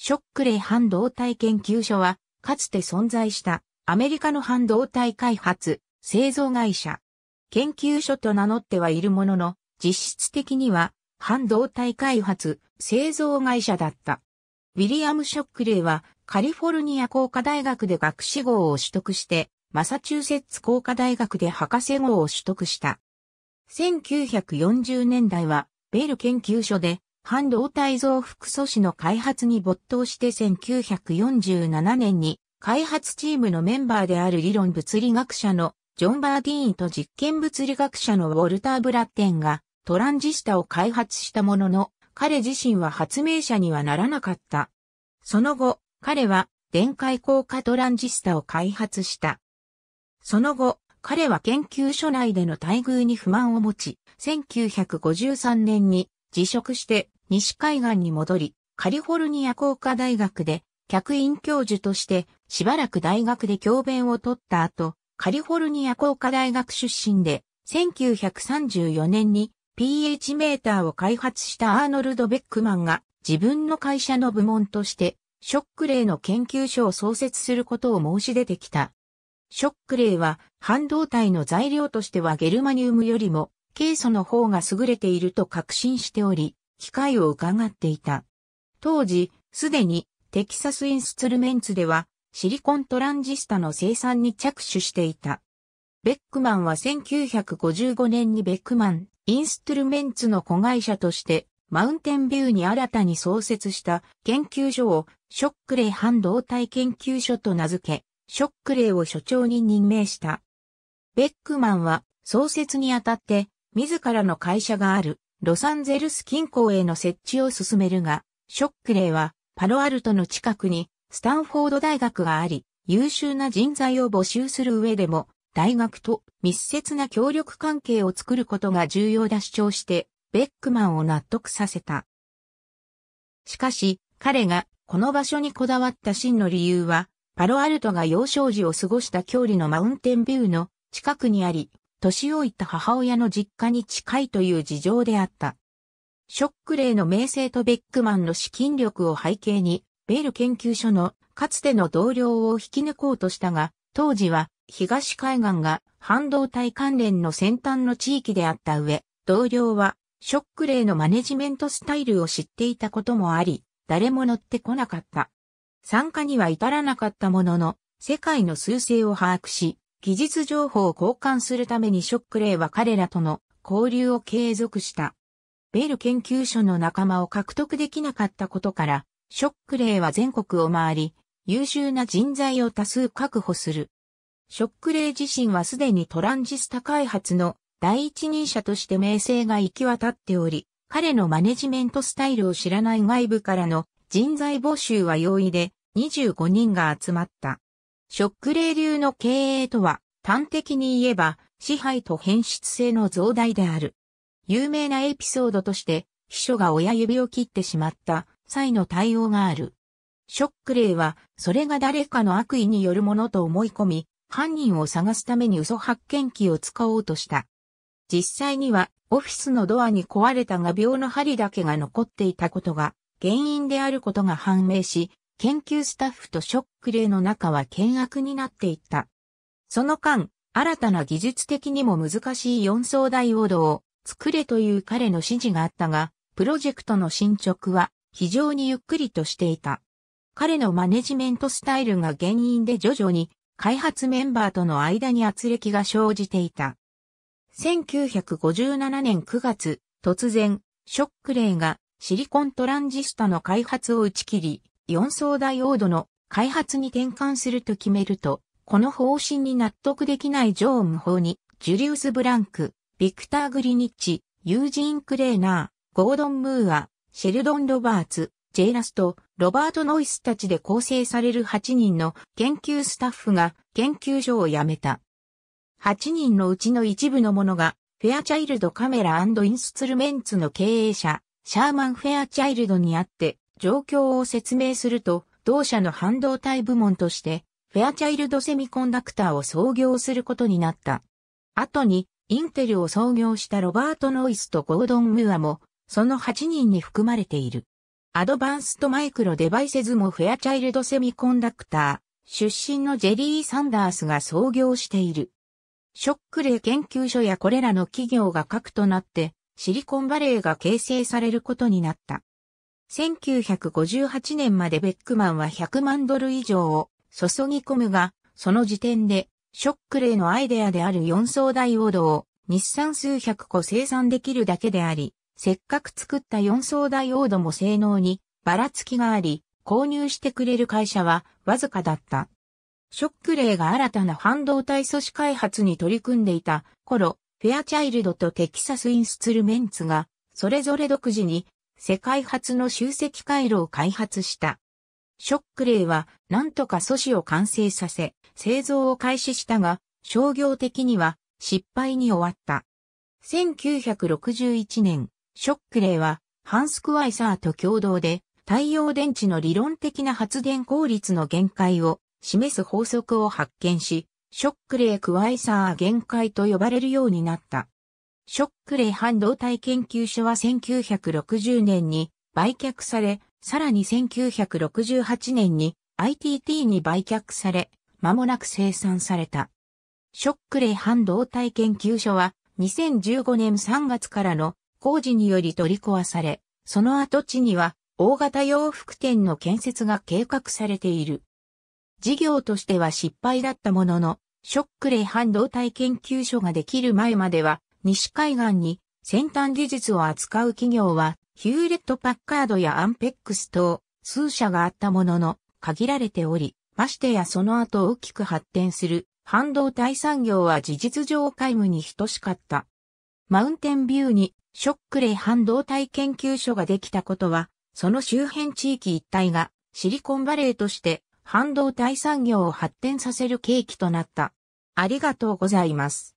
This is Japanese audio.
ショックレイ半導体研究所は、かつて存在したアメリカの半導体開発、製造会社。研究所と名乗ってはいるものの、実質的には半導体開発、製造会社だった。ウィリアム・ショックレイはカリフォルニア工科大学で学士号を取得して、マサチューセッツ工科大学で博士号を取得した。1940年代は、ベル研究所で半導体増幅素子の開発に没頭して1947年に開発チームのメンバーである理論物理学者のジョン・バーディーンと実験物理学者のウォルター・ブラッテンがトランジスタを開発したものの彼自身は発明者にはならなかった。その後、彼は電解効果トランジスタを開発した。その後、彼は研究所内での待遇に不満を持ち、1953年に辞職して西海岸に戻り、カリフォルニア工科大学で客員教授としてしばらく大学で教鞭を取った後、カリフォルニア工科大学出身で1934年に pH メーターを開発したアーノルド・ベックマンが自分の会社の部門としてショックレイの研究所を創設することを申し出てきた。ショックレイは半導体の材料としてはゲルマニウムよりもケイ素の方が優れていると確信しており、機会を伺っていた。当時、すでにテキサスインスツルメンツではシリコントランジスタの生産に着手していた。ベックマンは1955年にベックマン・インストゥルメンツの子会社としてマウンテンビューに新たに創設した研究所をショックレイ半導体研究所と名付け、ショックレイを所長に任命した。ベックマンは創設にあたって自らの会社があるロサンゼルス近郊への設置を進めるが、ショックレーはパロアルトの近くにスタンフォード大学があり、優秀な人材を募集する上でも、大学と密接な協力関係を作ることが重要だ主張して、ベックマンを納得させた。しかし、彼がこの場所にこだわった真の理由は、パロアルトが幼少時を過ごした距離のマウンテンビューの近くにあり、年老いた母親の実家に近いという事情であった。ショックレイの名声とベックマンの資金力を背景に、ベール研究所のかつての同僚を引き抜こうとしたが、当時は東海岸が半導体関連の先端の地域であった上、同僚はショックレイのマネジメントスタイルを知っていたこともあり、誰も乗ってこなかった。参加には至らなかったものの、世界の数勢を把握し、技術情報を交換するためにショックレイは彼らとの交流を継続した。ベル研究所の仲間を獲得できなかったことから、ショックレイは全国を回り、優秀な人材を多数確保する。ショックレイ自身はすでにトランジスタ開発の第一人者として名声が行き渡っており、彼のマネジメントスタイルを知らない外部からの人材募集は容易で25人が集まった。ショック霊流の経営とは、端的に言えば、支配と変質性の増大である。有名なエピソードとして、秘書が親指を切ってしまった際の対応がある。ショック霊は、それが誰かの悪意によるものと思い込み、犯人を探すために嘘発見器を使おうとした。実際には、オフィスのドアに壊れた画鋲の針だけが残っていたことが、原因であることが判明し、研究スタッフとショック例の中は険悪になっていった。その間、新たな技術的にも難しい4層ダイオードを作れという彼の指示があったが、プロジェクトの進捗は非常にゆっくりとしていた。彼のマネジメントスタイルが原因で徐々に開発メンバーとの間に圧力が生じていた。1957年9月、突然、ショックレイがシリコントランジスタの開発を打ち切り、4層ダイオードの開発に転換すると決めると、この方針に納得できないジョーム法に、ジュリウス・ブランク、ビクター・グリニッチ、ユージーン・クレーナー、ゴードン・ムーア、シェルドン・ロバーツ、ジェイラスト、ロバート・ノイスたちで構成される8人の研究スタッフが研究所を辞めた。8人のうちの一部の者が、フェアチャイルドカメラインストゥルメンツの経営者、シャーマン・フェアチャイルドにあって、状況を説明すると、同社の半導体部門として、フェアチャイルドセミコンダクターを創業することになった。後に、インテルを創業したロバート・ノイスとゴードン・ムーアも、その8人に含まれている。アドバンストマイクロデバイセズもフェアチャイルドセミコンダクター、出身のジェリー・サンダースが創業している。ショックレー研究所やこれらの企業が核となって、シリコンバレーが形成されることになった。1958年までベックマンは100万ドル以上を注ぎ込むが、その時点で、ショックレイのアイデアである4層ダイオードを日産数百個生産できるだけであり、せっかく作った4層ダイオードも性能にばらつきがあり、購入してくれる会社はわずかだった。ショックレイが新たな半導体組織開発に取り組んでいた頃、フェアチャイルドとテキサスインスツルメンツが、それぞれ独自に世界初の集積回路を開発した。ショックレイは何とか素子を完成させ、製造を開始したが、商業的には失敗に終わった。1961年、ショックレイはハンスクワイサーと共同で太陽電池の理論的な発電効率の限界を示す法則を発見し、ショックレイクワイサー限界と呼ばれるようになった。ショックレイ半導体研究所は1960年に売却され、さらに1968年に ITT に売却され、間もなく生産された。ショックレイ半導体研究所は2015年3月からの工事により取り壊され、その跡地には大型洋服店の建設が計画されている。事業としては失敗だったものの、ショックレイ半導体研究所ができる前までは西海岸に先端技術を扱う企業は、ヒューレット・パッカードやアンペックス等、数社があったものの、限られており、ましてやその後大きく発展する、半導体産業は事実上皆無に等しかった。マウンテンビューに、ショックレイ半導体研究所ができたことは、その周辺地域一帯が、シリコンバレーとして、半導体産業を発展させる契機となった。ありがとうございます。